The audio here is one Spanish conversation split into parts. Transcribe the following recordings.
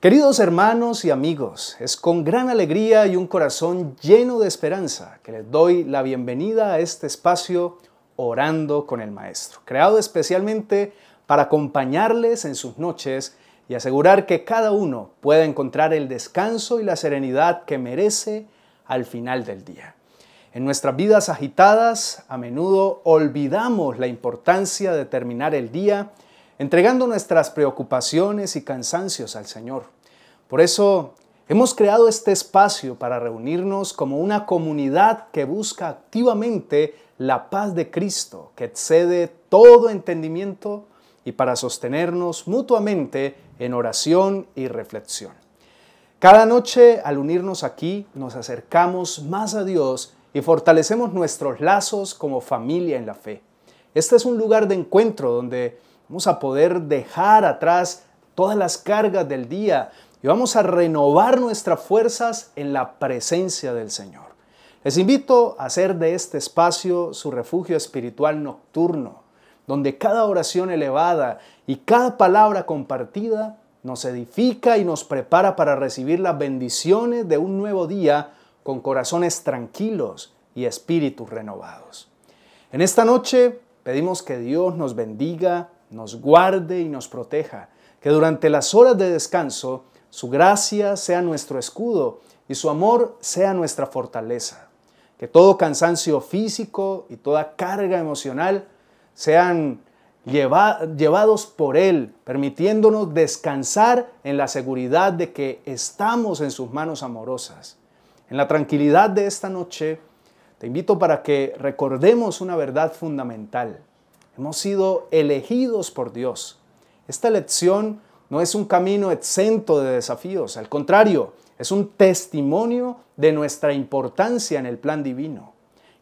Queridos hermanos y amigos, es con gran alegría y un corazón lleno de esperanza que les doy la bienvenida a este espacio Orando con el Maestro, creado especialmente para acompañarles en sus noches y asegurar que cada uno pueda encontrar el descanso y la serenidad que merece al final del día. En nuestras vidas agitadas, a menudo olvidamos la importancia de terminar el día entregando nuestras preocupaciones y cansancios al Señor. Por eso hemos creado este espacio para reunirnos como una comunidad que busca activamente la paz de Cristo, que excede todo entendimiento y para sostenernos mutuamente en oración y reflexión. Cada noche, al unirnos aquí, nos acercamos más a Dios y fortalecemos nuestros lazos como familia en la fe. Este es un lugar de encuentro donde Vamos a poder dejar atrás todas las cargas del día y vamos a renovar nuestras fuerzas en la presencia del Señor. Les invito a hacer de este espacio su refugio espiritual nocturno, donde cada oración elevada y cada palabra compartida nos edifica y nos prepara para recibir las bendiciones de un nuevo día con corazones tranquilos y espíritus renovados. En esta noche pedimos que Dios nos bendiga nos guarde y nos proteja, que durante las horas de descanso su gracia sea nuestro escudo y su amor sea nuestra fortaleza, que todo cansancio físico y toda carga emocional sean llevados por Él, permitiéndonos descansar en la seguridad de que estamos en sus manos amorosas. En la tranquilidad de esta noche, te invito para que recordemos una verdad fundamental. Hemos sido elegidos por Dios. Esta elección no es un camino exento de desafíos, al contrario, es un testimonio de nuestra importancia en el plan divino.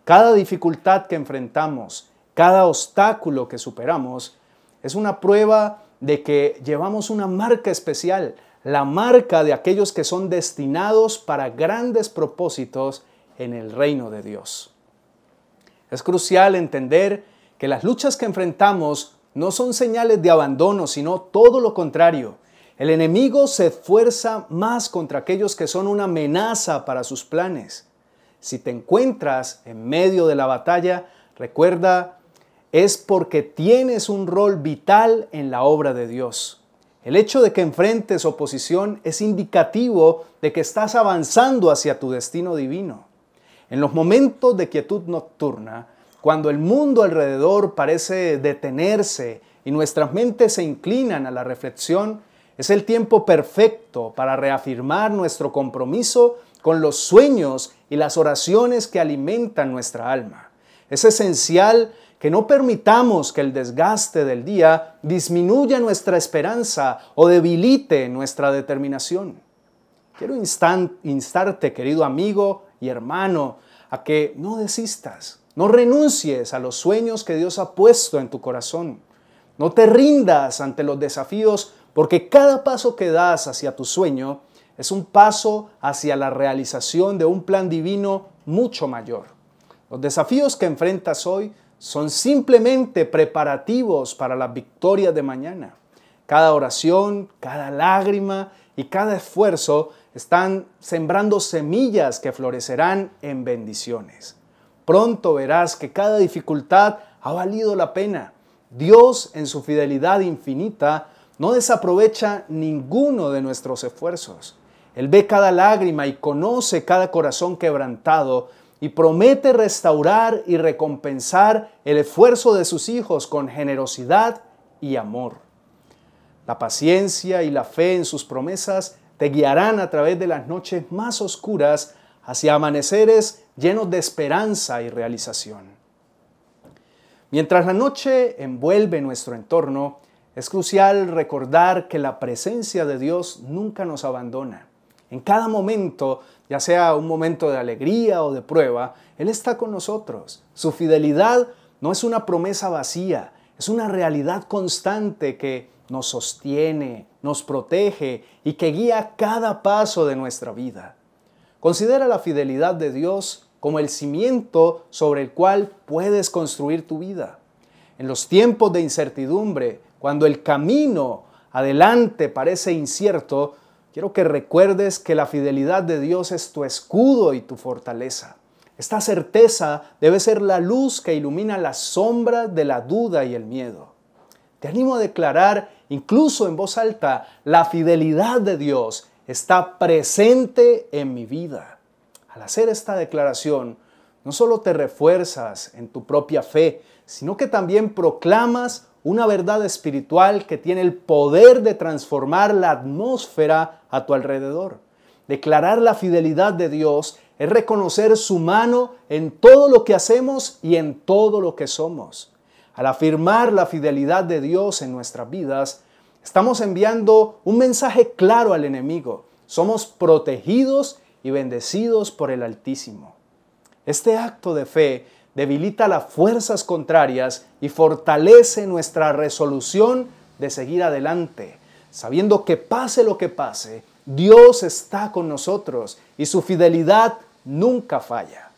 Cada dificultad que enfrentamos, cada obstáculo que superamos, es una prueba de que llevamos una marca especial, la marca de aquellos que son destinados para grandes propósitos en el reino de Dios. Es crucial entender que las luchas que enfrentamos no son señales de abandono, sino todo lo contrario. El enemigo se esfuerza más contra aquellos que son una amenaza para sus planes. Si te encuentras en medio de la batalla, recuerda, es porque tienes un rol vital en la obra de Dios. El hecho de que enfrentes oposición es indicativo de que estás avanzando hacia tu destino divino. En los momentos de quietud nocturna, cuando el mundo alrededor parece detenerse y nuestras mentes se inclinan a la reflexión, es el tiempo perfecto para reafirmar nuestro compromiso con los sueños y las oraciones que alimentan nuestra alma. Es esencial que no permitamos que el desgaste del día disminuya nuestra esperanza o debilite nuestra determinación. Quiero instarte, querido amigo y hermano, a que no desistas. No renuncies a los sueños que Dios ha puesto en tu corazón. No te rindas ante los desafíos porque cada paso que das hacia tu sueño es un paso hacia la realización de un plan divino mucho mayor. Los desafíos que enfrentas hoy son simplemente preparativos para la victoria de mañana. Cada oración, cada lágrima y cada esfuerzo están sembrando semillas que florecerán en bendiciones. Pronto verás que cada dificultad ha valido la pena. Dios, en su fidelidad infinita, no desaprovecha ninguno de nuestros esfuerzos. Él ve cada lágrima y conoce cada corazón quebrantado y promete restaurar y recompensar el esfuerzo de sus hijos con generosidad y amor. La paciencia y la fe en sus promesas te guiarán a través de las noches más oscuras hacia amaneceres llenos de esperanza y realización. Mientras la noche envuelve nuestro entorno, es crucial recordar que la presencia de Dios nunca nos abandona. En cada momento, ya sea un momento de alegría o de prueba, Él está con nosotros. Su fidelidad no es una promesa vacía, es una realidad constante que nos sostiene, nos protege y que guía cada paso de nuestra vida. Considera la fidelidad de Dios como el cimiento sobre el cual puedes construir tu vida. En los tiempos de incertidumbre, cuando el camino adelante parece incierto, quiero que recuerdes que la fidelidad de Dios es tu escudo y tu fortaleza. Esta certeza debe ser la luz que ilumina la sombra de la duda y el miedo. Te animo a declarar, incluso en voz alta, la fidelidad de Dios está presente en mi vida. Al hacer esta declaración, no solo te refuerzas en tu propia fe, sino que también proclamas una verdad espiritual que tiene el poder de transformar la atmósfera a tu alrededor. Declarar la fidelidad de Dios es reconocer su mano en todo lo que hacemos y en todo lo que somos. Al afirmar la fidelidad de Dios en nuestras vidas, estamos enviando un mensaje claro al enemigo. Somos protegidos bendecidos por el Altísimo. Este acto de fe debilita las fuerzas contrarias y fortalece nuestra resolución de seguir adelante, sabiendo que pase lo que pase, Dios está con nosotros y su fidelidad nunca falla.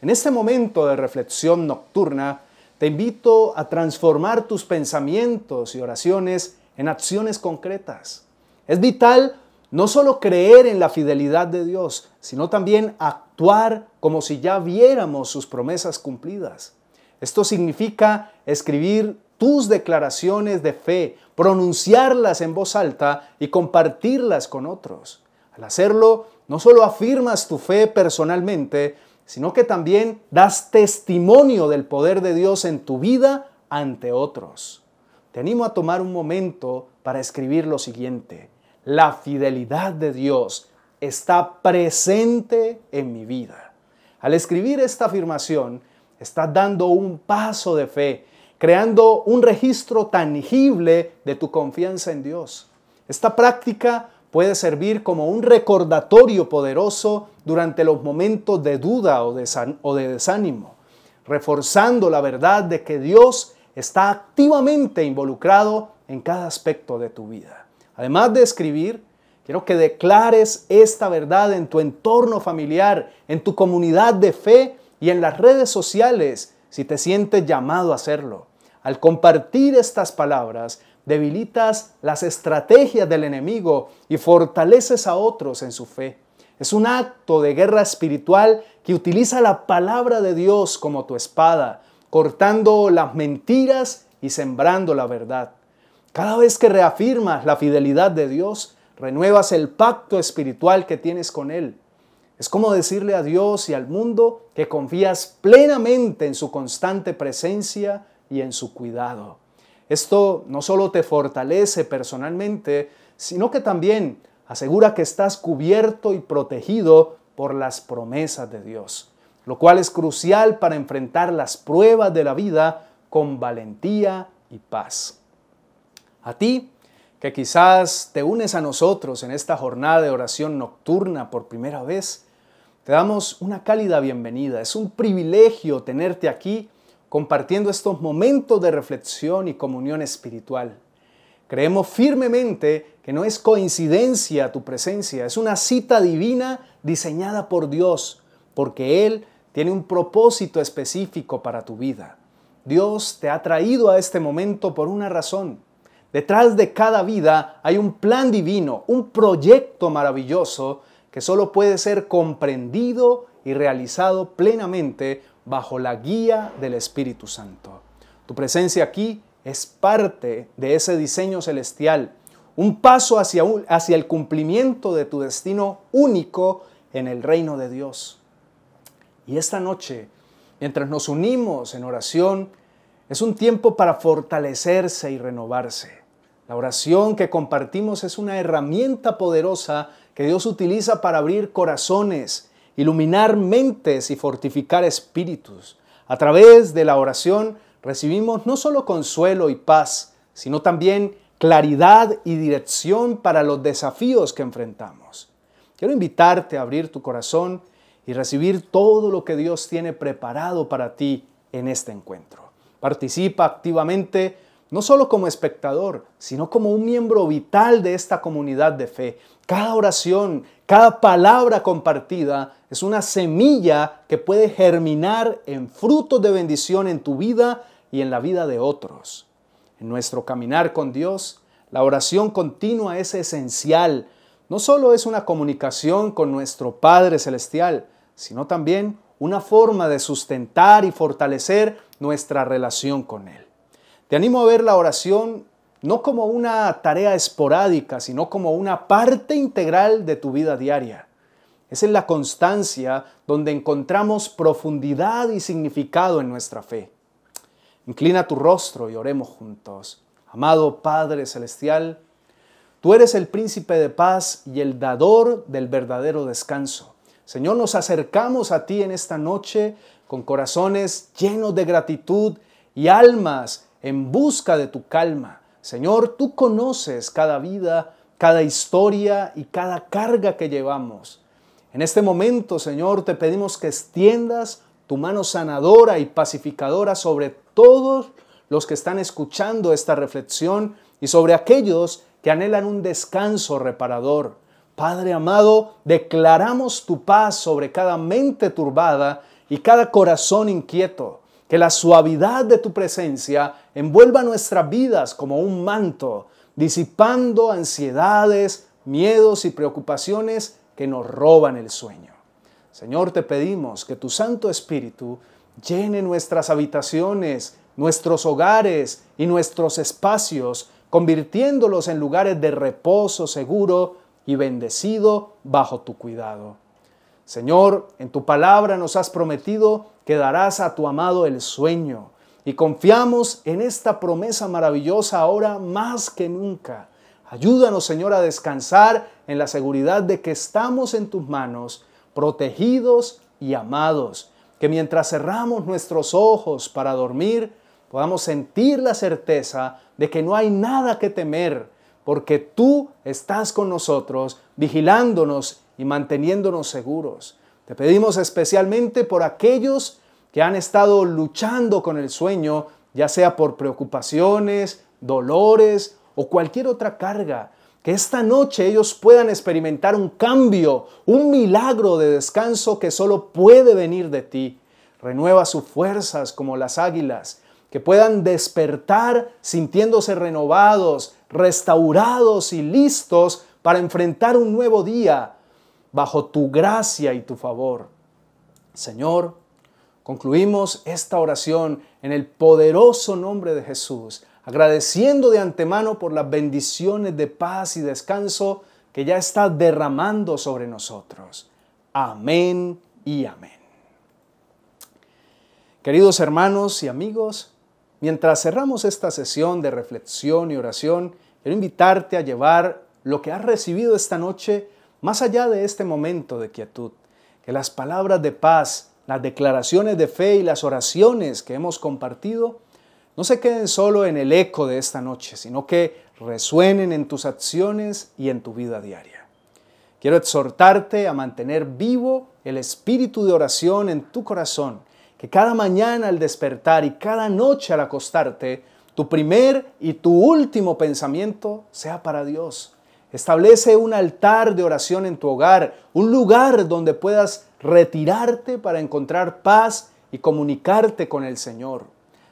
En este momento de reflexión nocturna, te invito a transformar tus pensamientos y oraciones en acciones concretas. Es vital no solo creer en la fidelidad de Dios, sino también actuar como si ya viéramos sus promesas cumplidas. Esto significa escribir tus declaraciones de fe, pronunciarlas en voz alta y compartirlas con otros. Al hacerlo, no solo afirmas tu fe personalmente, sino que también das testimonio del poder de Dios en tu vida ante otros. Te animo a tomar un momento para escribir lo siguiente la fidelidad de Dios está presente en mi vida. Al escribir esta afirmación, estás dando un paso de fe, creando un registro tangible de tu confianza en Dios. Esta práctica puede servir como un recordatorio poderoso durante los momentos de duda o de desánimo, reforzando la verdad de que Dios está activamente involucrado en cada aspecto de tu vida. Además de escribir, quiero que declares esta verdad en tu entorno familiar, en tu comunidad de fe y en las redes sociales si te sientes llamado a hacerlo. Al compartir estas palabras, debilitas las estrategias del enemigo y fortaleces a otros en su fe. Es un acto de guerra espiritual que utiliza la palabra de Dios como tu espada, cortando las mentiras y sembrando la verdad. Cada vez que reafirmas la fidelidad de Dios, renuevas el pacto espiritual que tienes con Él. Es como decirle a Dios y al mundo que confías plenamente en su constante presencia y en su cuidado. Esto no solo te fortalece personalmente, sino que también asegura que estás cubierto y protegido por las promesas de Dios, lo cual es crucial para enfrentar las pruebas de la vida con valentía y paz. A ti, que quizás te unes a nosotros en esta jornada de oración nocturna por primera vez, te damos una cálida bienvenida. Es un privilegio tenerte aquí compartiendo estos momentos de reflexión y comunión espiritual. Creemos firmemente que no es coincidencia tu presencia, es una cita divina diseñada por Dios, porque Él tiene un propósito específico para tu vida. Dios te ha traído a este momento por una razón Detrás de cada vida hay un plan divino, un proyecto maravilloso que solo puede ser comprendido y realizado plenamente bajo la guía del Espíritu Santo. Tu presencia aquí es parte de ese diseño celestial, un paso hacia, hacia el cumplimiento de tu destino único en el reino de Dios. Y esta noche, mientras nos unimos en oración, es un tiempo para fortalecerse y renovarse. La oración que compartimos es una herramienta poderosa que Dios utiliza para abrir corazones, iluminar mentes y fortificar espíritus. A través de la oración recibimos no solo consuelo y paz, sino también claridad y dirección para los desafíos que enfrentamos. Quiero invitarte a abrir tu corazón y recibir todo lo que Dios tiene preparado para ti en este encuentro. Participa activamente no solo como espectador, sino como un miembro vital de esta comunidad de fe. Cada oración, cada palabra compartida es una semilla que puede germinar en frutos de bendición en tu vida y en la vida de otros. En nuestro caminar con Dios, la oración continua es esencial. No solo es una comunicación con nuestro Padre Celestial, sino también una forma de sustentar y fortalecer nuestra relación con Él. Te animo a ver la oración no como una tarea esporádica, sino como una parte integral de tu vida diaria. Es en la constancia donde encontramos profundidad y significado en nuestra fe. Inclina tu rostro y oremos juntos. Amado Padre Celestial, tú eres el príncipe de paz y el dador del verdadero descanso. Señor, nos acercamos a ti en esta noche con corazones llenos de gratitud y almas en busca de tu calma. Señor, tú conoces cada vida, cada historia y cada carga que llevamos. En este momento, Señor, te pedimos que extiendas tu mano sanadora y pacificadora sobre todos los que están escuchando esta reflexión y sobre aquellos que anhelan un descanso reparador. Padre amado, declaramos tu paz sobre cada mente turbada y cada corazón inquieto. Que la suavidad de tu presencia envuelva nuestras vidas como un manto, disipando ansiedades, miedos y preocupaciones que nos roban el sueño. Señor, te pedimos que tu Santo Espíritu llene nuestras habitaciones, nuestros hogares y nuestros espacios, convirtiéndolos en lugares de reposo seguro y bendecido bajo tu cuidado. Señor, en tu palabra nos has prometido que darás a tu amado el sueño. Y confiamos en esta promesa maravillosa ahora más que nunca. Ayúdanos, Señor, a descansar en la seguridad de que estamos en tus manos, protegidos y amados. Que mientras cerramos nuestros ojos para dormir, podamos sentir la certeza de que no hay nada que temer, porque tú estás con nosotros, vigilándonos y manteniéndonos seguros. Te pedimos especialmente por aquellos que han estado luchando con el sueño, ya sea por preocupaciones, dolores o cualquier otra carga. Que esta noche ellos puedan experimentar un cambio, un milagro de descanso que solo puede venir de ti. Renueva sus fuerzas como las águilas, que puedan despertar sintiéndose renovados, restaurados y listos para enfrentar un nuevo día bajo tu gracia y tu favor. Señor, concluimos esta oración en el poderoso nombre de Jesús, agradeciendo de antemano por las bendiciones de paz y descanso que ya está derramando sobre nosotros. Amén y amén. Queridos hermanos y amigos, mientras cerramos esta sesión de reflexión y oración, quiero invitarte a llevar lo que has recibido esta noche más allá de este momento de quietud, que las palabras de paz, las declaraciones de fe y las oraciones que hemos compartido no se queden solo en el eco de esta noche, sino que resuenen en tus acciones y en tu vida diaria. Quiero exhortarte a mantener vivo el espíritu de oración en tu corazón, que cada mañana al despertar y cada noche al acostarte, tu primer y tu último pensamiento sea para Dios, Establece un altar de oración en tu hogar, un lugar donde puedas retirarte para encontrar paz y comunicarte con el Señor.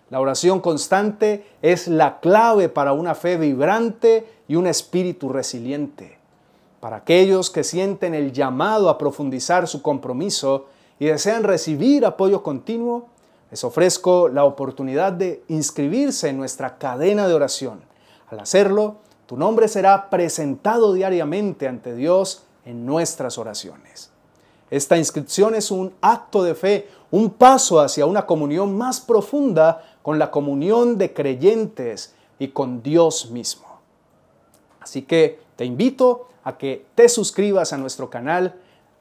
La oración constante es la clave para una fe vibrante y un espíritu resiliente. Para aquellos que sienten el llamado a profundizar su compromiso y desean recibir apoyo continuo, les ofrezco la oportunidad de inscribirse en nuestra cadena de oración. Al hacerlo, tu nombre será presentado diariamente ante Dios en nuestras oraciones. Esta inscripción es un acto de fe, un paso hacia una comunión más profunda con la comunión de creyentes y con Dios mismo. Así que te invito a que te suscribas a nuestro canal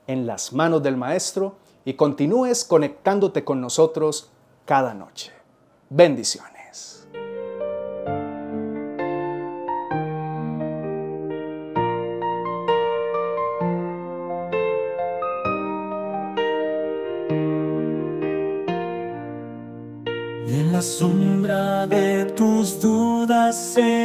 en las manos del Maestro y continúes conectándote con nosotros cada noche. Bendiciones. sin.